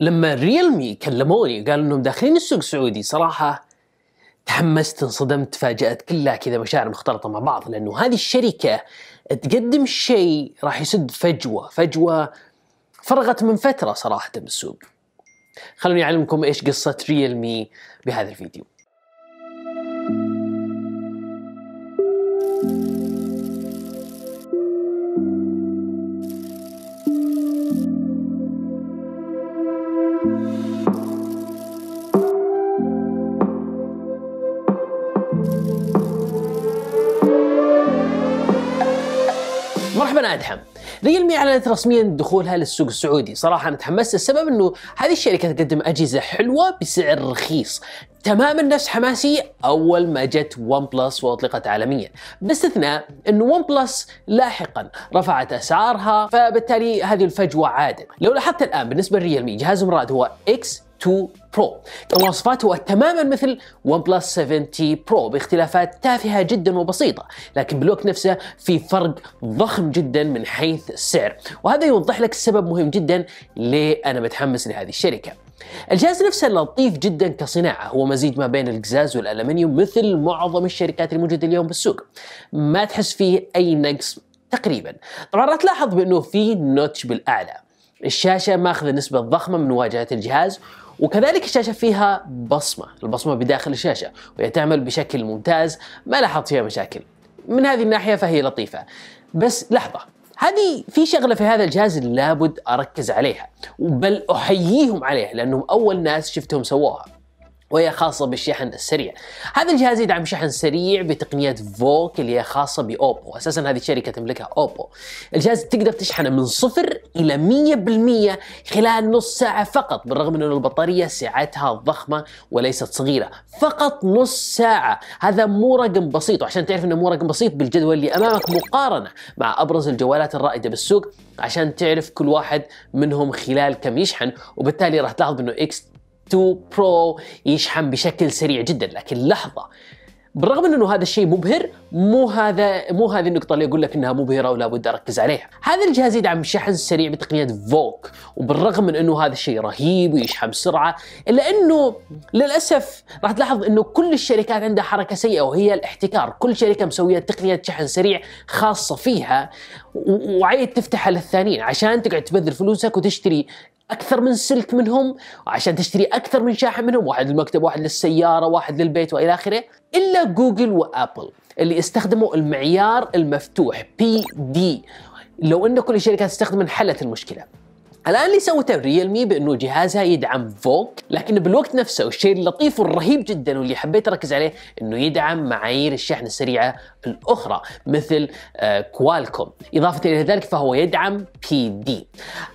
لما ريلمي كلموني قالوا انهم داخلين السوق السعودي صراحه تحمست انصدمت تفاجات كلها كذا مشاعر مختلطه مع بعض لانه هذه الشركه تقدم شيء راح يسد فجوه فجوه فرغت من فتره صراحه بالسوق خلوني اعلمكم ايش قصه ريلمي بهذا الفيديو انا ادحم ريلمي مي اعلنت رسميا دخولها للسوق السعودي صراحه انا تحمست السبب انه هذه الشركه تقدم اجهزه حلوه بسعر رخيص تماما نفس حماسي اول ما جت ون بلس واطلقت عالميا باستثناء ان ون بلس لاحقا رفعت اسعارها فبالتالي هذه الفجوه عادت لو لاحظت الان بالنسبه لريالمي جهاز مراد هو اكس 2 برو مواصفاته تماما مثل ون بلس 7 تي برو باختلافات تافهة جدا وبسيطة لكن بالوقت نفسه في فرق ضخم جدا من حيث السعر وهذا يوضح لك السبب مهم جدا ليه أنا متحمس لهذه الشركة الجهاز نفسه لطيف جدا كصناعة هو مزيج ما بين القزاز والألمنيوم مثل معظم الشركات الموجودة اليوم بالسوق ما تحس فيه أي نقص تقريبا طبعا راح تلاحظ بانه في نوتش بالاعلى الشاشه ماخذه نسبه ضخمه من واجهه الجهاز وكذلك الشاشه فيها بصمه، البصمه بداخل الشاشه وهي تعمل بشكل ممتاز ما لاحظت فيها مشاكل. من هذه الناحيه فهي لطيفه. بس لحظه هذه في شغله في هذا الجهاز لابد اركز عليها بل احييهم عليها لانهم اول ناس شفتهم سووها. وهي خاصة بالشحن السريع. هذا الجهاز يدعم شحن سريع بتقنية فوك اللي هي خاصة بأوبو، أساسا هذه الشركة تملكها أوبو. الجهاز تقدر تشحنه من صفر إلى 100% خلال نص ساعة فقط، بالرغم من أن البطارية سعتها ضخمة وليست صغيرة، فقط نص ساعة، هذا مو رقم بسيط، وعشان تعرف أنه مو رقم بسيط بالجدول اللي أمامك مقارنة مع أبرز الجوالات الرائدة بالسوق، عشان تعرف كل واحد منهم خلال كم يشحن، وبالتالي راح تلاحظ أنه إكس 2 برو يشحن بشكل سريع جدا لكن لحظه بالرغم من انه هذا الشيء مبهر مو هذا مو هذه النقطه اللي اقول لك انها مبهره ولا بد اركز عليها هذا الجهاز يدعم شحن سريع بتقنيه فوك وبالرغم من انه هذا الشيء رهيب ويشحن بسرعه الا انه للاسف راح تلاحظ انه كل الشركات عندها حركه سيئه وهي الاحتكار كل شركه مسويه تقنيه شحن سريع خاصه فيها وعيد تفتحها للثانيين عشان تقعد تبذل فلوسك وتشتري اكثر من سلك منهم عشان تشتري اكثر من شاحن منهم واحد للمكتب واحد للسياره واحد للبيت والى اخره الا جوجل وابل اللي استخدموا المعيار المفتوح بي دي لو ان كل شركه تستخدم انحلت المشكله الان اللي سوته مي بانه جهازها يدعم فوك لكن بالوقت نفسه والشيء اللطيف والرهيب جدا واللي حبيت اركز عليه انه يدعم معايير الشحن السريعه الاخرى مثل كوالكوم آه، اضافه الى ذلك فهو يدعم بي دي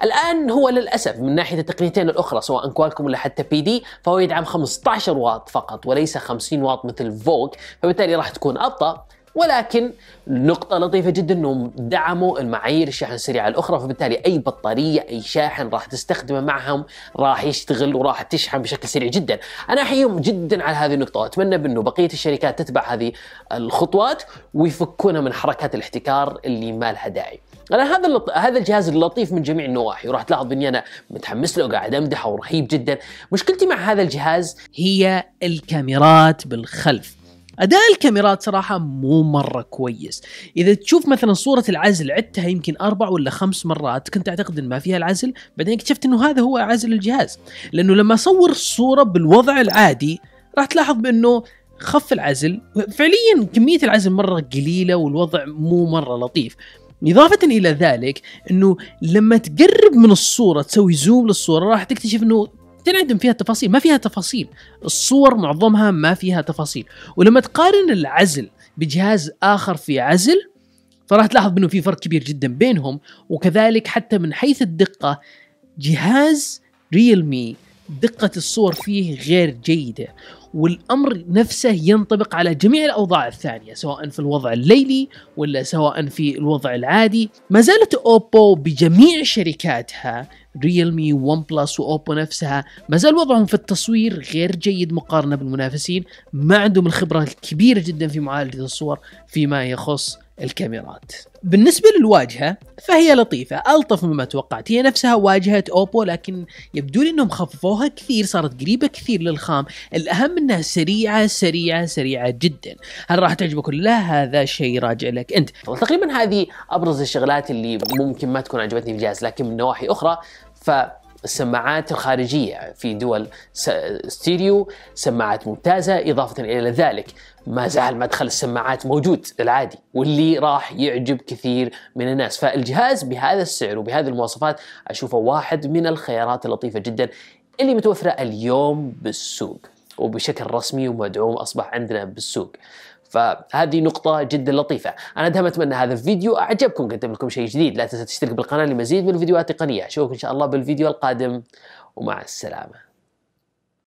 الان هو للاسف من ناحيه التقنيتين الاخرى سواء كوالكوم ولا حتى بي دي فهو يدعم 15 واط فقط وليس 50 واط مثل فوك فبالتالي راح تكون ابطا ولكن نقطة لطيفة جدا انهم دعموا المعايير الشحن السريعة الاخرى فبالتالي اي بطارية اي شاحن راح تستخدمه معهم راح يشتغل وراح تشحن بشكل سريع جدا. انا احييهم جدا على هذه النقطة واتمنى بانه بقية الشركات تتبع هذه الخطوات ويفكونها من حركات الاحتكار اللي ما لها داعي. انا هذا اللط... هذا الجهاز اللطيف من جميع النواحي وراح تلاحظ اني انا متحمس له وقاعد امدحه ورهيب جدا. مشكلتي مع هذا الجهاز هي الكاميرات بالخلف. اداء الكاميرات صراحه مو مره كويس اذا تشوف مثلا صوره العزل عدتها يمكن اربع ولا خمس مرات كنت اعتقد ان ما فيها العزل بعدين اكتشفت انه هذا هو عزل الجهاز لانه لما اصور الصوره بالوضع العادي راح تلاحظ بانه خف العزل فعليا كميه العزل مره قليله والوضع مو مره لطيف إضافة إلى ذلك أنه لما تقرب من الصورة تسوي زوم للصورة راح تكتشف أنه تنعدم فيها التفاصيل ما فيها تفاصيل الصور معظمها ما فيها تفاصيل ولما تقارن العزل بجهاز آخر في عزل فراح تلاحظ انه في فرق كبير جدا بينهم وكذلك حتى من حيث الدقة جهاز ريلمي دقة الصور فيه غير جيدة والامر نفسه ينطبق على جميع الاوضاع الثانيه سواء في الوضع الليلي ولا سواء في الوضع العادي ما زالت اوبو بجميع شركاتها ريلمي ون بلس واوبو نفسها ما زال وضعهم في التصوير غير جيد مقارنه بالمنافسين ما عندهم الخبره الكبيره جدا في معالجه الصور فيما يخص الكاميرات بالنسبة للواجهة فهي لطيفة ألطف مما توقعت هي نفسها واجهة أوبو لكن يبدو لي أنهم خففوها كثير صارت قريبة كثير للخام الأهم أنها سريعة سريعة سريعة جدا هل راح تعجبك لا هذا شيء راجع لك أنت تقريبا هذه أبرز الشغلات اللي ممكن ما تكون عجبتني في الجهاز لكن من نواحي أخرى ف السماعات الخارجية في دول ستيريو سماعات ممتازة إضافة إلى ذلك ما زال مدخل السماعات موجود العادي واللي راح يعجب كثير من الناس فالجهاز بهذا السعر وبهذه المواصفات أشوفه واحد من الخيارات اللطيفة جدا اللي متوفرة اليوم بالسوق وبشكل رسمي ومدعوم أصبح عندنا بالسوق فهذه نقطة جدا لطيفة أنا دائما أتمنى هذا الفيديو أعجبكم قدم لكم شيء جديد لا تنسى تشترك بالقناة لمزيد من الفيديوهات التقنية أشوفكم إن شاء الله بالفيديو القادم ومع السلامة